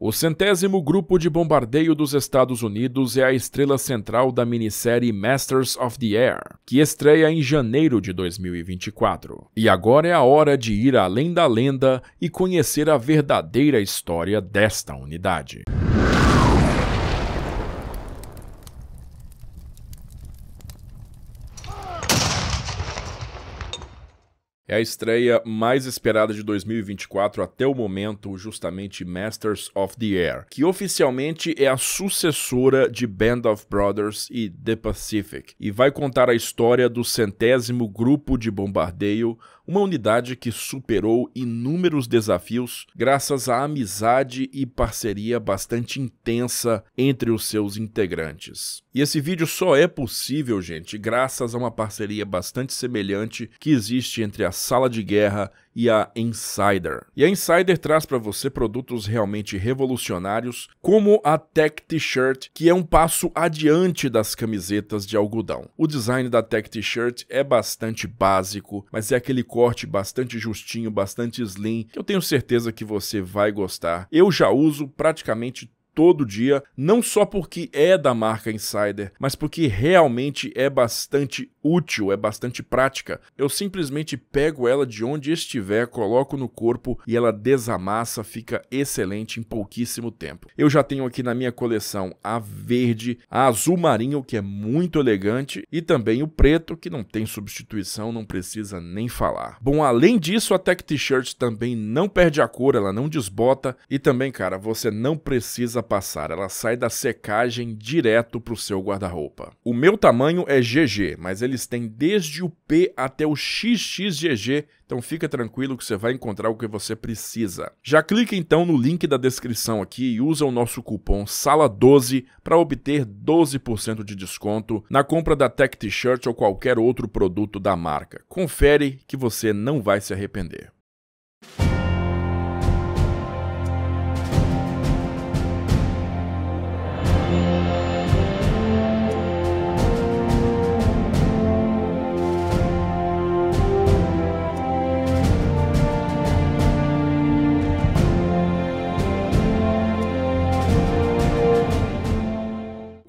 O centésimo grupo de bombardeio dos Estados Unidos é a estrela central da minissérie Masters of the Air, que estreia em janeiro de 2024. E agora é a hora de ir além da lenda e conhecer a verdadeira história desta unidade. É a estreia mais esperada de 2024 até o momento, justamente Masters of the Air, que oficialmente é a sucessora de Band of Brothers e The Pacific, e vai contar a história do centésimo grupo de bombardeio uma unidade que superou inúmeros desafios graças à amizade e parceria bastante intensa entre os seus integrantes. E esse vídeo só é possível, gente, graças a uma parceria bastante semelhante que existe entre a Sala de Guerra e a Insider. E a Insider traz para você produtos realmente revolucionários, como a Tech T-shirt, que é um passo adiante das camisetas de algodão. O design da Tech T-shirt é bastante básico, mas é aquele corte bastante justinho, bastante slim, que eu tenho certeza que você vai gostar. Eu já uso praticamente todo dia, não só porque é da marca Insider, mas porque realmente é bastante útil, é bastante prática. Eu simplesmente pego ela de onde estiver, coloco no corpo e ela desamassa, fica excelente em pouquíssimo tempo. Eu já tenho aqui na minha coleção a verde, a azul marinho, que é muito elegante, e também o preto, que não tem substituição, não precisa nem falar. Bom, além disso, a Tech T-shirt também não perde a cor, ela não desbota e também, cara, você não precisa passar, ela sai da secagem direto para o seu guarda-roupa. O meu tamanho é GG, mas eles têm desde o P até o XXGG, então fica tranquilo que você vai encontrar o que você precisa. Já clica então no link da descrição aqui e usa o nosso cupom SALA12 para obter 12% de desconto na compra da Tech T-shirt ou qualquer outro produto da marca. Confere que você não vai se arrepender.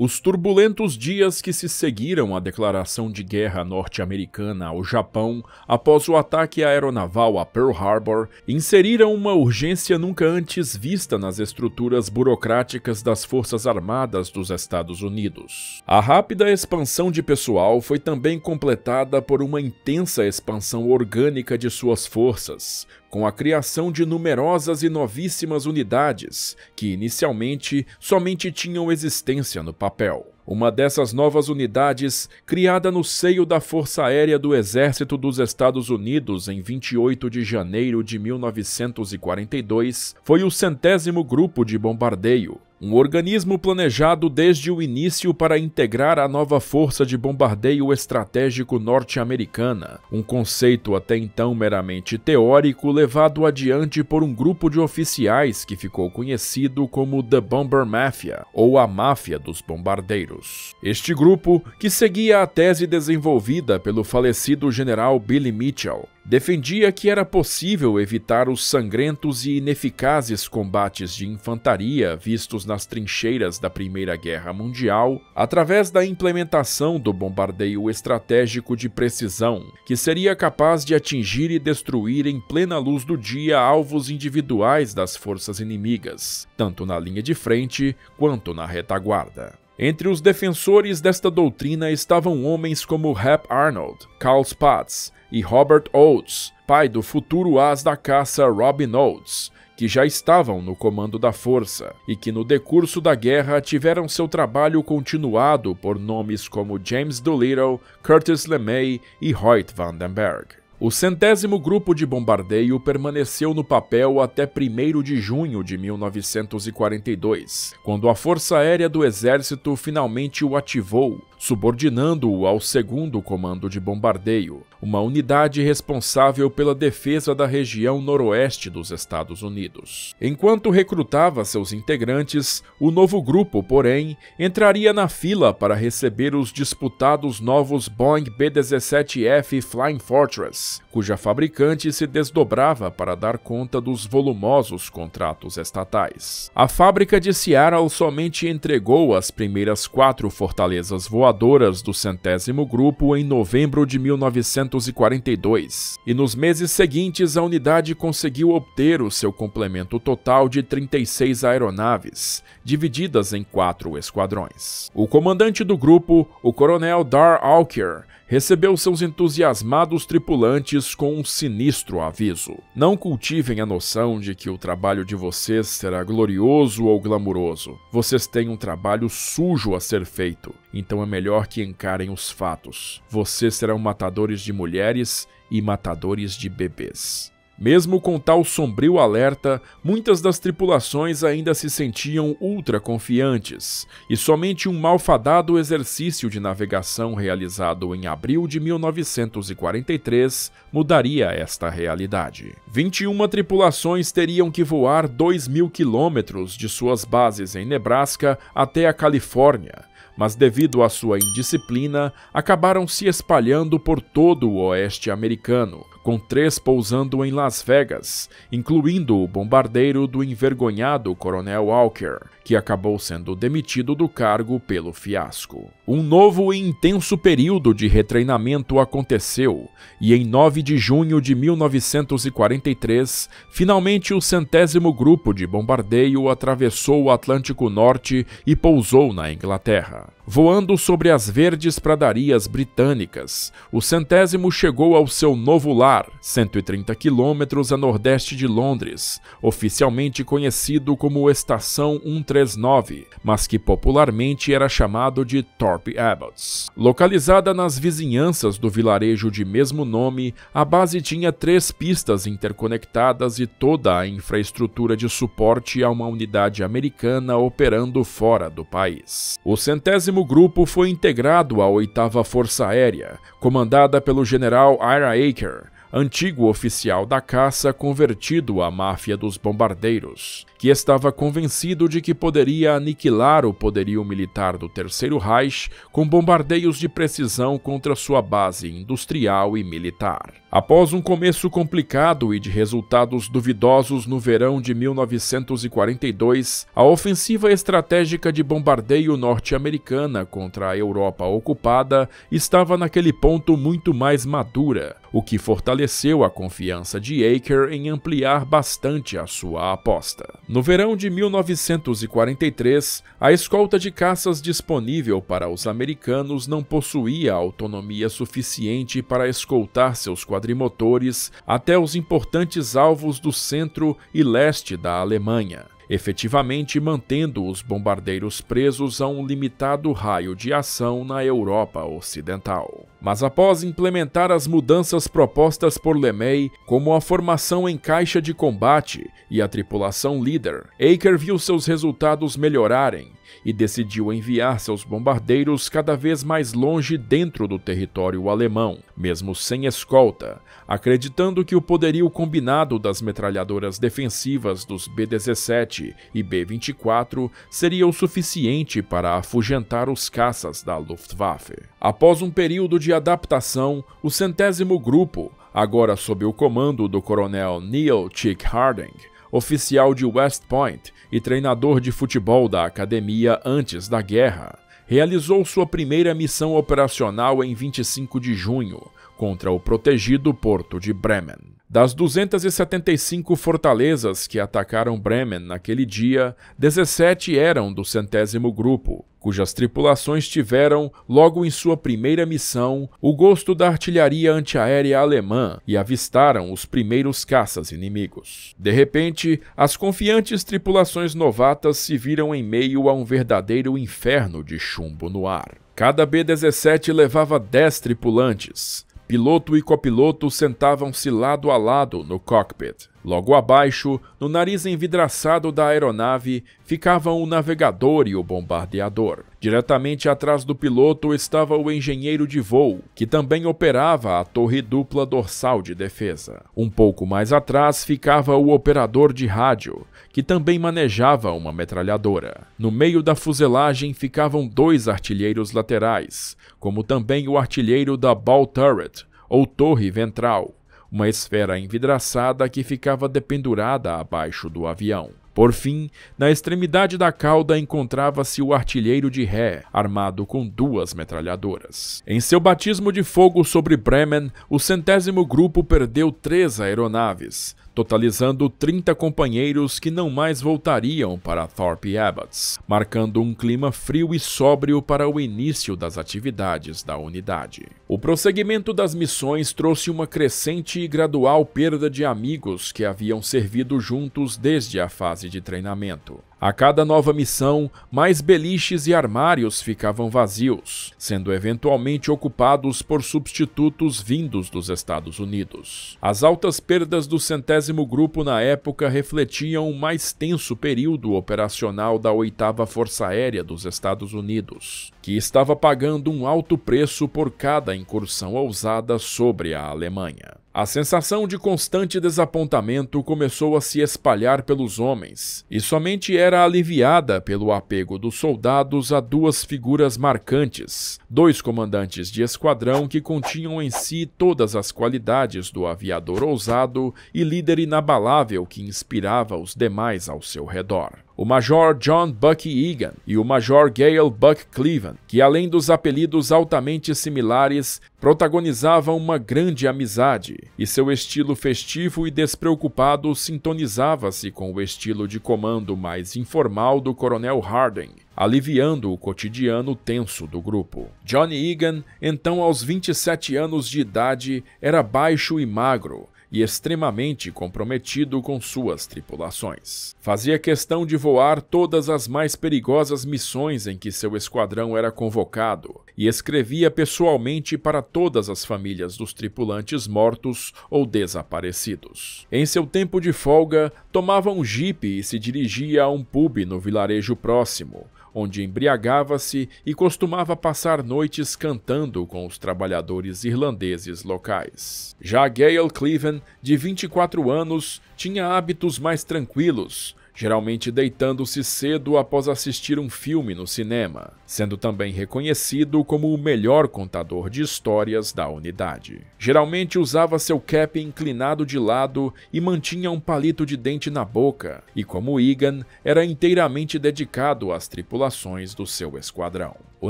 Os turbulentos dias que se seguiram à declaração de guerra norte-americana ao Japão após o ataque aeronaval a Pearl Harbor inseriram uma urgência nunca antes vista nas estruturas burocráticas das Forças Armadas dos Estados Unidos. A rápida expansão de pessoal foi também completada por uma intensa expansão orgânica de suas forças, com a criação de numerosas e novíssimas unidades, que inicialmente somente tinham existência no papel. Uma dessas novas unidades, criada no seio da Força Aérea do Exército dos Estados Unidos em 28 de janeiro de 1942, foi o centésimo grupo de bombardeio, um organismo planejado desde o início para integrar a nova força de bombardeio estratégico norte-americana, um conceito até então meramente teórico levado adiante por um grupo de oficiais que ficou conhecido como The Bomber Mafia, ou a Máfia dos Bombardeiros. Este grupo, que seguia a tese desenvolvida pelo falecido general Billy Mitchell, defendia que era possível evitar os sangrentos e ineficazes combates de infantaria vistos nas trincheiras da Primeira Guerra Mundial através da implementação do bombardeio estratégico de precisão, que seria capaz de atingir e destruir em plena luz do dia alvos individuais das forças inimigas, tanto na linha de frente quanto na retaguarda. Entre os defensores desta doutrina estavam homens como Hap Arnold, Carl Spatz, e Robert Oates, pai do futuro as da caça Robin Oates, que já estavam no comando da força e que no decurso da guerra tiveram seu trabalho continuado por nomes como James Doolittle, Curtis LeMay e Hoyt Vandenberg. O centésimo grupo de bombardeio permaneceu no papel até 1 de junho de 1942, quando a Força Aérea do Exército finalmente o ativou, subordinando-o ao segundo comando de bombardeio, uma unidade responsável pela defesa da região noroeste dos Estados Unidos. Enquanto recrutava seus integrantes, o novo grupo, porém, entraria na fila para receber os disputados novos Boeing B-17F Flying Fortress, cuja fabricante se desdobrava para dar conta dos volumosos contratos estatais. A fábrica de Seattle somente entregou as primeiras quatro fortalezas voadoras do centésimo grupo em novembro de 19 1942, e nos meses seguintes a unidade conseguiu obter o seu complemento total de 36 aeronaves, divididas em quatro esquadrões. O comandante do grupo, o coronel Dar Alker, recebeu seus entusiasmados tripulantes com um sinistro aviso. Não cultivem a noção de que o trabalho de vocês será glorioso ou glamuroso. Vocês têm um trabalho sujo a ser feito, então é melhor que encarem os fatos. Vocês serão matadores de mulheres e matadores de bebês. Mesmo com tal sombrio alerta, muitas das tripulações ainda se sentiam ultra confiantes, e somente um malfadado exercício de navegação realizado em abril de 1943 mudaria esta realidade. 21 tripulações teriam que voar 2 mil quilômetros de suas bases em Nebraska até a Califórnia, mas devido à sua indisciplina, acabaram se espalhando por todo o oeste americano, com três pousando em Las Vegas, incluindo o bombardeiro do envergonhado Coronel Walker, que acabou sendo demitido do cargo pelo fiasco. Um novo e intenso período de retreinamento aconteceu, e em 9 de junho de 1943, finalmente o centésimo grupo de bombardeio atravessou o Atlântico Norte e pousou na Inglaterra. Voando sobre as verdes pradarias britânicas, o centésimo chegou ao seu novo lar, 130 quilômetros a nordeste de Londres, oficialmente conhecido como Estação 139, mas que popularmente era chamado de Thorpe Abbots. Localizada nas vizinhanças do vilarejo de mesmo nome, a base tinha três pistas interconectadas e toda a infraestrutura de suporte a uma unidade americana operando fora do país. O centésimo último grupo foi integrado à 8 Força Aérea, comandada pelo general Ira Aker, antigo oficial da caça convertido à máfia dos bombardeiros, que estava convencido de que poderia aniquilar o poderio militar do Terceiro Reich com bombardeios de precisão contra sua base industrial e militar. Após um começo complicado e de resultados duvidosos no verão de 1942, a ofensiva estratégica de bombardeio norte-americana contra a Europa ocupada estava naquele ponto muito mais madura, o que fortaleceu fortaleceu a confiança de Aker em ampliar bastante a sua aposta. No verão de 1943, a escolta de caças disponível para os americanos não possuía autonomia suficiente para escoltar seus quadrimotores até os importantes alvos do centro e leste da Alemanha efetivamente mantendo os bombardeiros presos a um limitado raio de ação na Europa Ocidental. Mas após implementar as mudanças propostas por LeMay, como a formação em caixa de combate e a tripulação líder, Aker viu seus resultados melhorarem e decidiu enviar seus bombardeiros cada vez mais longe dentro do território alemão, mesmo sem escolta, acreditando que o poderio combinado das metralhadoras defensivas dos B-17 e B-24 seria o suficiente para afugentar os caças da Luftwaffe. Após um período de adaptação, o centésimo grupo, agora sob o comando do coronel Neil Chick Harding, oficial de West Point e treinador de futebol da academia antes da guerra, realizou sua primeira missão operacional em 25 de junho, contra o protegido porto de Bremen. Das 275 fortalezas que atacaram Bremen naquele dia, 17 eram do centésimo grupo, cujas tripulações tiveram, logo em sua primeira missão, o gosto da artilharia antiaérea alemã e avistaram os primeiros caças inimigos. De repente, as confiantes tripulações novatas se viram em meio a um verdadeiro inferno de chumbo no ar. Cada B-17 levava 10 tripulantes, Piloto e copiloto sentavam-se lado a lado no cockpit. Logo abaixo, no nariz envidraçado da aeronave, ficavam o navegador e o bombardeador. Diretamente atrás do piloto estava o engenheiro de voo, que também operava a torre dupla dorsal de defesa. Um pouco mais atrás ficava o operador de rádio, que também manejava uma metralhadora. No meio da fuselagem ficavam dois artilheiros laterais, como também o artilheiro da ball turret, ou torre ventral, uma esfera envidraçada que ficava dependurada abaixo do avião. Por fim, na extremidade da cauda encontrava-se o artilheiro de ré, armado com duas metralhadoras. Em seu batismo de fogo sobre Bremen, o centésimo grupo perdeu três aeronaves, totalizando 30 companheiros que não mais voltariam para Thorpe Abbots, marcando um clima frio e sóbrio para o início das atividades da unidade. O prosseguimento das missões trouxe uma crescente e gradual perda de amigos que haviam servido juntos desde a fase de treinamento. A cada nova missão, mais beliches e armários ficavam vazios, sendo eventualmente ocupados por substitutos vindos dos Estados Unidos. As altas perdas do centésimo grupo na época refletiam o mais tenso período operacional da oitava Força Aérea dos Estados Unidos, que estava pagando um alto preço por cada incursão ousada sobre a Alemanha. A sensação de constante desapontamento começou a se espalhar pelos homens, e somente era aliviada pelo apego dos soldados a duas figuras marcantes, dois comandantes de esquadrão que continham em si todas as qualidades do aviador ousado e líder inabalável que inspirava os demais ao seu redor o Major John Buck Egan e o Major Gale Buck Cleveland, que além dos apelidos altamente similares, protagonizava uma grande amizade, e seu estilo festivo e despreocupado sintonizava-se com o estilo de comando mais informal do Coronel Harding, aliviando o cotidiano tenso do grupo. Johnny Egan, então aos 27 anos de idade, era baixo e magro, e extremamente comprometido com suas tripulações. Fazia questão de voar todas as mais perigosas missões em que seu esquadrão era convocado e escrevia pessoalmente para todas as famílias dos tripulantes mortos ou desaparecidos. Em seu tempo de folga, tomava um jipe e se dirigia a um pub no vilarejo próximo onde embriagava-se e costumava passar noites cantando com os trabalhadores irlandeses locais. Já Gail Cleven, de 24 anos, tinha hábitos mais tranquilos, geralmente deitando-se cedo após assistir um filme no cinema, sendo também reconhecido como o melhor contador de histórias da unidade. Geralmente usava seu cap inclinado de lado e mantinha um palito de dente na boca, e como Egan, era inteiramente dedicado às tripulações do seu esquadrão. O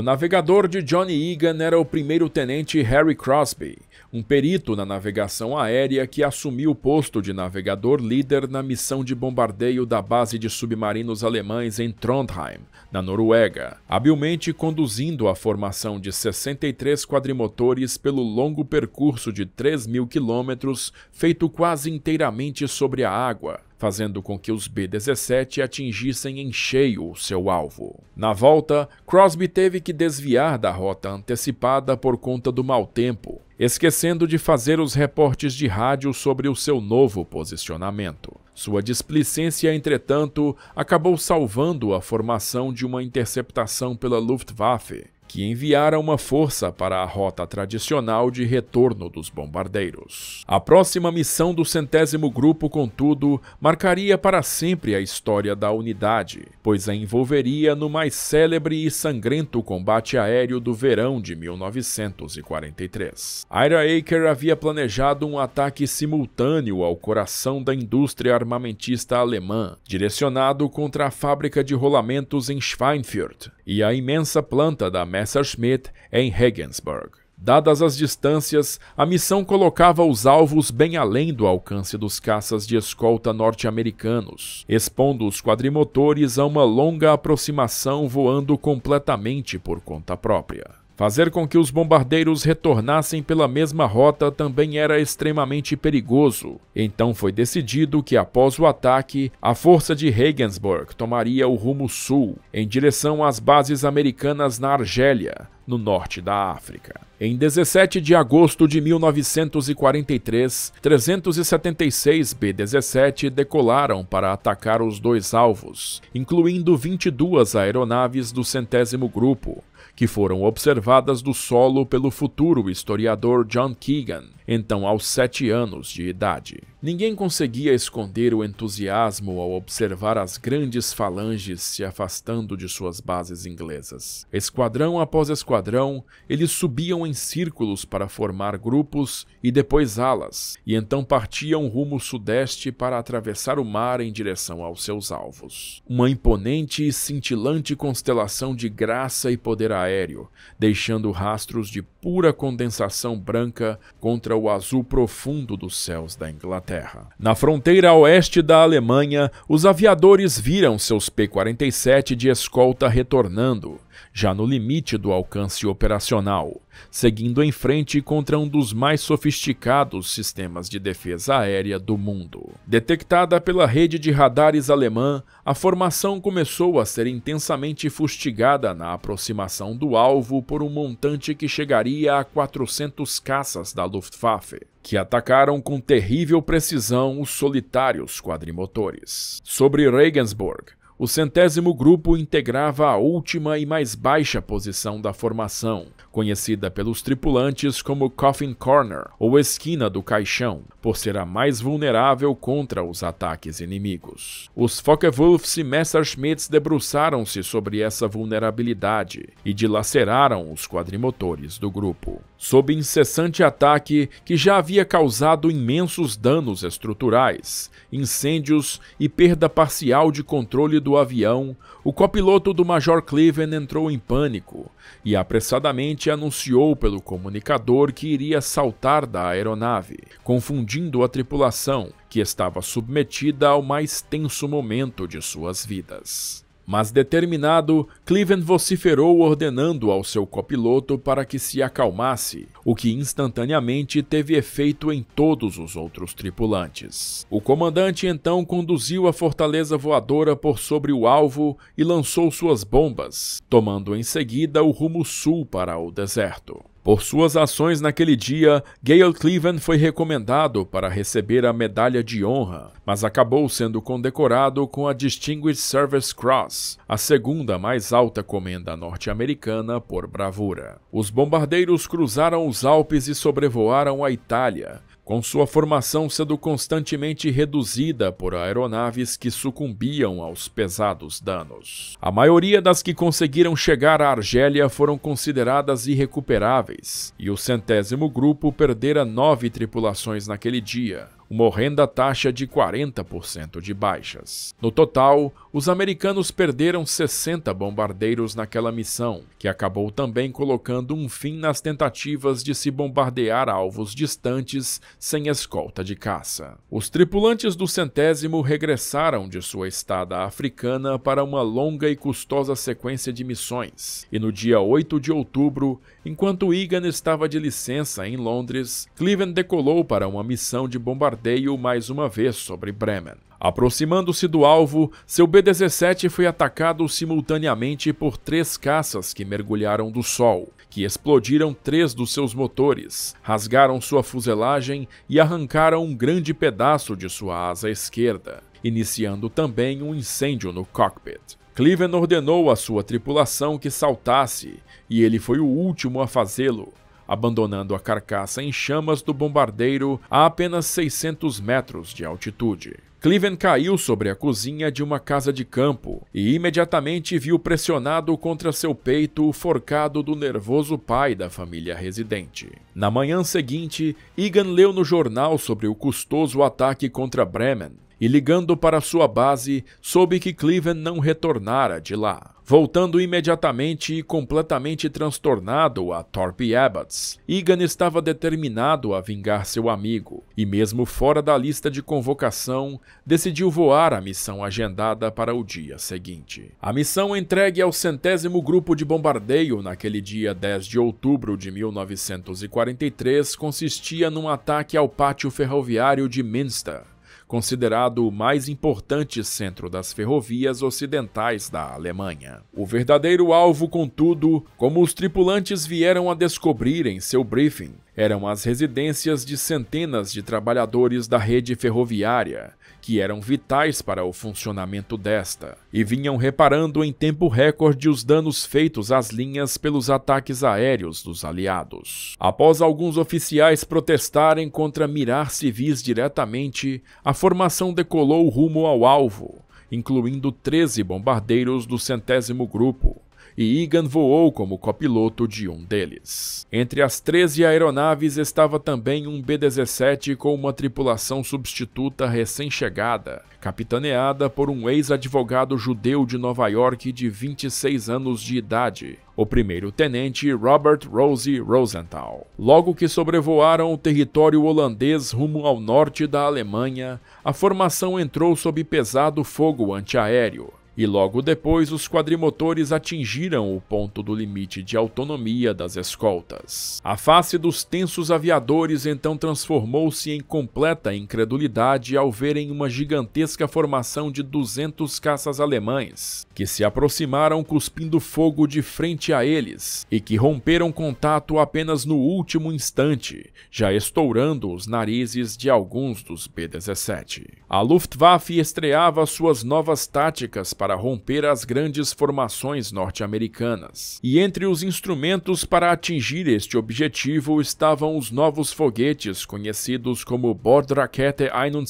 navegador de Johnny Egan era o primeiro tenente Harry Crosby, um perito na navegação aérea que assumiu o posto de navegador líder na missão de bombardeio da base de submarinos alemães em Trondheim, na Noruega, habilmente conduzindo a formação de 63 quadrimotores pelo longo percurso de 3 mil quilômetros, feito quase inteiramente sobre a água, fazendo com que os B-17 atingissem em cheio seu alvo. Na volta, Crosby teve que desviar da rota antecipada por conta do mau tempo, esquecendo de fazer os reportes de rádio sobre o seu novo posicionamento. Sua displicência, entretanto, acabou salvando a formação de uma interceptação pela Luftwaffe, que enviara uma força para a rota tradicional de retorno dos bombardeiros. A próxima missão do centésimo grupo, contudo, marcaria para sempre a história da unidade, pois a envolveria no mais célebre e sangrento combate aéreo do verão de 1943. Ira Aker havia planejado um ataque simultâneo ao coração da indústria armamentista alemã, direcionado contra a fábrica de rolamentos em Schweinfurt, e a imensa planta da Messerschmitt em Regensburg. Dadas as distâncias, a missão colocava os alvos bem além do alcance dos caças de escolta norte-americanos, expondo os quadrimotores a uma longa aproximação voando completamente por conta própria. Fazer com que os bombardeiros retornassem pela mesma rota também era extremamente perigoso. Então foi decidido que, após o ataque, a força de Regensburg tomaria o rumo sul, em direção às bases americanas na Argélia, no norte da África. Em 17 de agosto de 1943, 376 B-17 decolaram para atacar os dois alvos, incluindo 22 aeronaves do centésimo grupo, que foram observadas do solo pelo futuro historiador John Keegan então aos sete anos de idade. Ninguém conseguia esconder o entusiasmo ao observar as grandes falanges se afastando de suas bases inglesas. Esquadrão após esquadrão, eles subiam em círculos para formar grupos e depois alas, e então partiam rumo sudeste para atravessar o mar em direção aos seus alvos. Uma imponente e cintilante constelação de graça e poder aéreo, deixando rastros de pura condensação branca contra o azul profundo dos céus da Inglaterra. Na fronteira oeste da Alemanha, os aviadores viram seus P-47 de escolta retornando já no limite do alcance operacional, seguindo em frente contra um dos mais sofisticados sistemas de defesa aérea do mundo. Detectada pela rede de radares alemã, a formação começou a ser intensamente fustigada na aproximação do alvo por um montante que chegaria a 400 caças da Luftwaffe que atacaram com terrível precisão os solitários quadrimotores. Sobre Regensburg, o centésimo grupo integrava a última e mais baixa posição da formação, conhecida pelos tripulantes como Coffin Corner, ou esquina do caixão, por ser a mais vulnerável contra os ataques inimigos. Os Focke-Wulfs e Messerschmitts debruçaram-se sobre essa vulnerabilidade e dilaceraram os quadrimotores do grupo sob incessante ataque que já havia causado imensos danos estruturais, incêndios e perda parcial de controle do avião, o copiloto do Major Cleven entrou em pânico e apressadamente anunciou pelo comunicador que iria saltar da aeronave, confundindo a tripulação, que estava submetida ao mais tenso momento de suas vidas. Mas determinado, Cleven vociferou ordenando ao seu copiloto para que se acalmasse, o que instantaneamente teve efeito em todos os outros tripulantes. O comandante então conduziu a fortaleza voadora por sobre o alvo e lançou suas bombas, tomando em seguida o rumo sul para o deserto. Por suas ações naquele dia, Gale Cleveland foi recomendado para receber a Medalha de Honra, mas acabou sendo condecorado com a Distinguished Service Cross, a segunda mais alta comenda norte-americana por bravura. Os bombardeiros cruzaram os Alpes e sobrevoaram a Itália, com sua formação sendo constantemente reduzida por aeronaves que sucumbiam aos pesados danos. A maioria das que conseguiram chegar à Argélia foram consideradas irrecuperáveis, e o centésimo grupo perdera nove tripulações naquele dia, uma horrenda taxa de 40% de baixas. No total, os americanos perderam 60 bombardeiros naquela missão, que acabou também colocando um fim nas tentativas de se bombardear alvos distantes sem escolta de caça. Os tripulantes do centésimo regressaram de sua estada africana para uma longa e custosa sequência de missões, e no dia 8 de outubro, enquanto Egan estava de licença em Londres, Cleven decolou para uma missão de bombardeio bombardeio mais uma vez sobre Bremen. Aproximando-se do alvo, seu B-17 foi atacado simultaneamente por três caças que mergulharam do sol, que explodiram três dos seus motores, rasgaram sua fuselagem e arrancaram um grande pedaço de sua asa esquerda, iniciando também um incêndio no cockpit. Cleven ordenou à sua tripulação que saltasse, e ele foi o último a fazê-lo, abandonando a carcaça em chamas do bombardeiro a apenas 600 metros de altitude. Cleven caiu sobre a cozinha de uma casa de campo e imediatamente viu pressionado contra seu peito o forcado do nervoso pai da família residente. Na manhã seguinte, Egan leu no jornal sobre o custoso ataque contra Bremen e, ligando para sua base, soube que Cleven não retornara de lá. Voltando imediatamente e completamente transtornado a Thorpe Abbots, Egan estava determinado a vingar seu amigo, e mesmo fora da lista de convocação, decidiu voar a missão agendada para o dia seguinte. A missão entregue ao centésimo grupo de bombardeio naquele dia 10 de outubro de 1943 consistia num ataque ao pátio ferroviário de Minster, considerado o mais importante centro das ferrovias ocidentais da Alemanha. O verdadeiro alvo, contudo, como os tripulantes vieram a descobrir em seu briefing, eram as residências de centenas de trabalhadores da rede ferroviária, que eram vitais para o funcionamento desta, e vinham reparando em tempo recorde os danos feitos às linhas pelos ataques aéreos dos aliados. Após alguns oficiais protestarem contra mirar civis diretamente, a formação decolou rumo ao alvo, incluindo 13 bombardeiros do centésimo grupo, e Egan voou como copiloto de um deles. Entre as 13 aeronaves estava também um B-17 com uma tripulação substituta recém-chegada, capitaneada por um ex-advogado judeu de Nova York de 26 anos de idade, o primeiro-tenente Robert Rose Rosenthal. Logo que sobrevoaram o território holandês rumo ao norte da Alemanha, a formação entrou sob pesado fogo antiaéreo e logo depois os quadrimotores atingiram o ponto do limite de autonomia das escoltas. A face dos tensos aviadores então transformou-se em completa incredulidade ao verem uma gigantesca formação de 200 caças alemães, que se aproximaram cuspindo fogo de frente a eles e que romperam contato apenas no último instante, já estourando os narizes de alguns dos B-17. A Luftwaffe estreava suas novas táticas para para romper as grandes formações norte-americanas. E entre os instrumentos para atingir este objetivo estavam os novos foguetes conhecidos como Bordrakete 21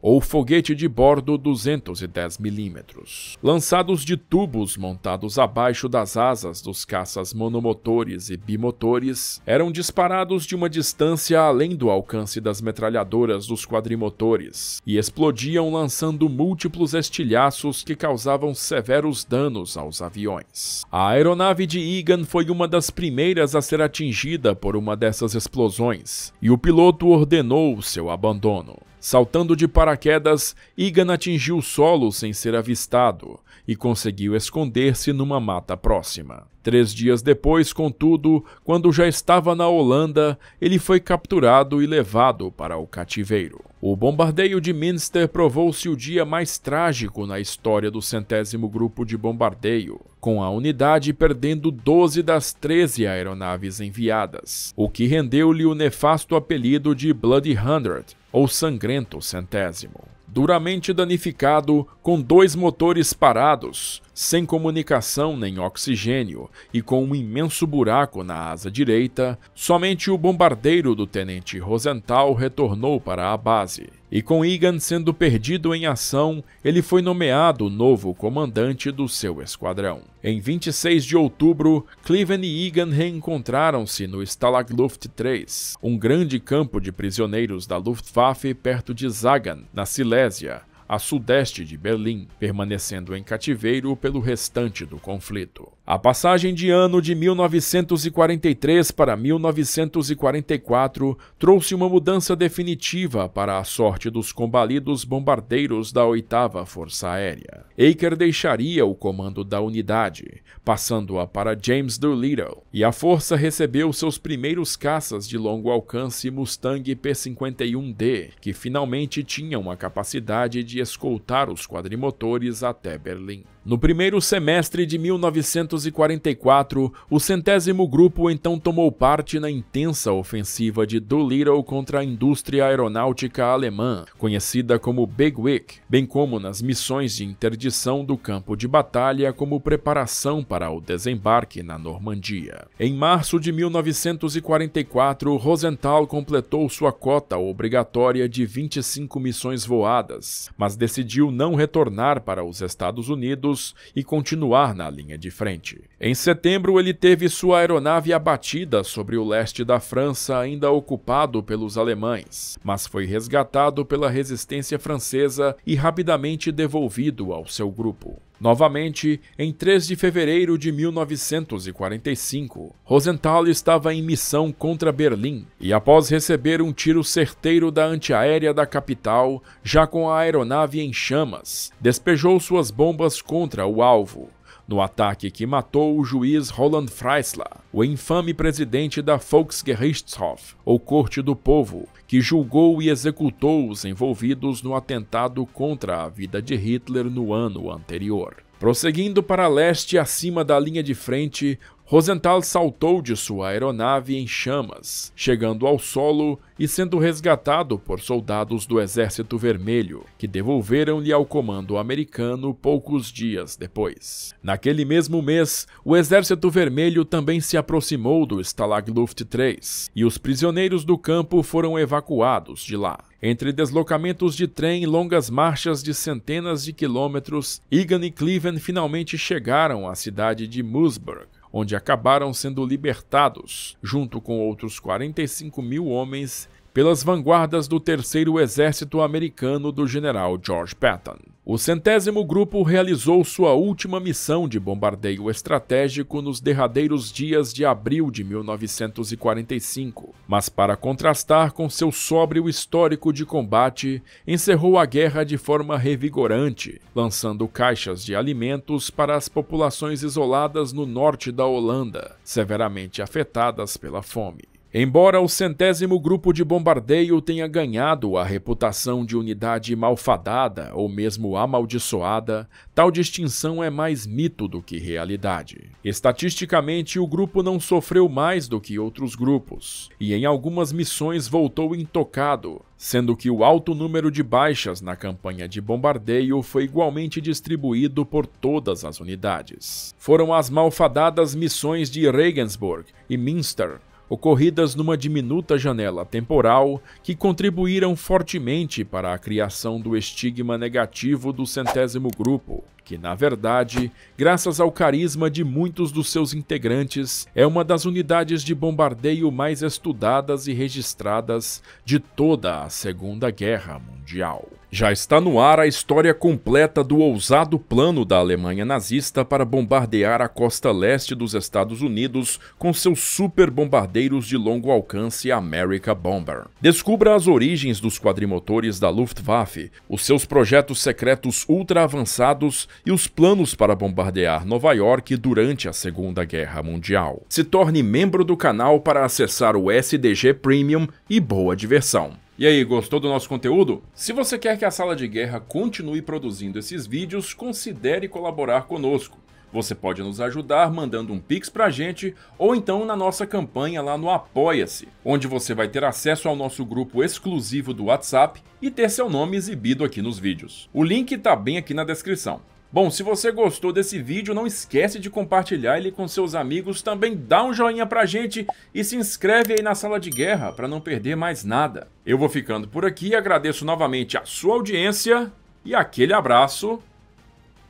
ou foguete de bordo 210mm, lançados de tubos montados abaixo das asas dos caças monomotores e bimotores, eram disparados de uma distância além do alcance das metralhadoras dos quadrimotores e explodiam lançando múltiplos estilhaços que causavam severos danos aos aviões. A aeronave de Egan foi uma das primeiras a ser atingida por uma dessas explosões, e o piloto ordenou seu abandono. Saltando de paraquedas, Egan atingiu o solo sem ser avistado e conseguiu esconder-se numa mata próxima. Três dias depois, contudo, quando já estava na Holanda, ele foi capturado e levado para o cativeiro. O bombardeio de Minster provou-se o dia mais trágico na história do centésimo grupo de bombardeio, com a unidade perdendo 12 das 13 aeronaves enviadas, o que rendeu-lhe o nefasto apelido de Bloody Hundred, ou Sangrento Centésimo. Duramente danificado, com dois motores parados, sem comunicação nem oxigênio e com um imenso buraco na asa direita, somente o bombardeiro do tenente Rosenthal retornou para a base. E com Egan sendo perdido em ação, ele foi nomeado novo comandante do seu esquadrão. Em 26 de outubro, Cleven e Egan reencontraram-se no Stalagluft 3, um grande campo de prisioneiros da Luftwaffe perto de Zagan, na Silésia, a sudeste de Berlim, permanecendo em cativeiro pelo restante do conflito. A passagem de ano de 1943 para 1944 trouxe uma mudança definitiva para a sorte dos combalidos bombardeiros da 8 Força Aérea. Aker deixaria o comando da unidade, passando-a para James Doolittle, e a força recebeu seus primeiros caças de longo alcance Mustang P-51D, que finalmente tinham a capacidade de escoltar os quadrimotores até Berlim. No primeiro semestre de 1944, o centésimo grupo então tomou parte na intensa ofensiva de Doolittle contra a indústria aeronáutica alemã, conhecida como Big Wick, bem como nas missões de interdição do campo de batalha como preparação para o desembarque na Normandia. Em março de 1944, Rosenthal completou sua cota obrigatória de 25 missões voadas, mas decidiu não retornar para os Estados Unidos e continuar na linha de frente. Em setembro, ele teve sua aeronave abatida sobre o leste da França, ainda ocupado pelos alemães, mas foi resgatado pela resistência francesa e rapidamente devolvido ao seu grupo. Novamente, em 3 de fevereiro de 1945, Rosenthal estava em missão contra Berlim e, após receber um tiro certeiro da antiaérea da capital, já com a aeronave em chamas, despejou suas bombas contra o alvo no ataque que matou o juiz Roland Freisler, o infame presidente da Volksgerichtshof, ou Corte do Povo, que julgou e executou os envolvidos no atentado contra a vida de Hitler no ano anterior. Prosseguindo para leste acima da linha de frente, Rosenthal saltou de sua aeronave em chamas, chegando ao solo e sendo resgatado por soldados do Exército Vermelho, que devolveram-lhe ao comando americano poucos dias depois. Naquele mesmo mês, o Exército Vermelho também se aproximou do Stalagluft 3 e os prisioneiros do campo foram evacuados de lá. Entre deslocamentos de trem e longas marchas de centenas de quilômetros, Egan e Cleven finalmente chegaram à cidade de Moosburg, onde acabaram sendo libertados, junto com outros 45 mil homens pelas vanguardas do Terceiro Exército Americano do general George Patton. O centésimo grupo realizou sua última missão de bombardeio estratégico nos derradeiros dias de abril de 1945, mas para contrastar com seu sóbrio histórico de combate, encerrou a guerra de forma revigorante, lançando caixas de alimentos para as populações isoladas no norte da Holanda, severamente afetadas pela fome. Embora o centésimo grupo de bombardeio tenha ganhado a reputação de unidade malfadada ou mesmo amaldiçoada, tal distinção é mais mito do que realidade. Estatisticamente, o grupo não sofreu mais do que outros grupos, e em algumas missões voltou intocado, sendo que o alto número de baixas na campanha de bombardeio foi igualmente distribuído por todas as unidades. Foram as malfadadas missões de Regensburg e Minster ocorridas numa diminuta janela temporal que contribuíram fortemente para a criação do estigma negativo do centésimo grupo, que, na verdade, graças ao carisma de muitos dos seus integrantes, é uma das unidades de bombardeio mais estudadas e registradas de toda a Segunda Guerra Mundial. Já está no ar a história completa do ousado plano da Alemanha nazista para bombardear a costa leste dos Estados Unidos com seus super bombardeiros de longo alcance America Bomber. Descubra as origens dos quadrimotores da Luftwaffe, os seus projetos secretos ultra avançados e os planos para bombardear Nova York durante a Segunda Guerra Mundial. Se torne membro do canal para acessar o SDG Premium e boa diversão! E aí, gostou do nosso conteúdo? Se você quer que a Sala de Guerra continue produzindo esses vídeos, considere colaborar conosco. Você pode nos ajudar mandando um pix pra gente ou então na nossa campanha lá no Apoia-se, onde você vai ter acesso ao nosso grupo exclusivo do WhatsApp e ter seu nome exibido aqui nos vídeos. O link tá bem aqui na descrição. Bom, se você gostou desse vídeo, não esquece de compartilhar ele com seus amigos, também dá um joinha pra gente e se inscreve aí na sala de guerra para não perder mais nada. Eu vou ficando por aqui, agradeço novamente a sua audiência e aquele abraço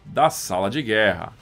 da sala de guerra.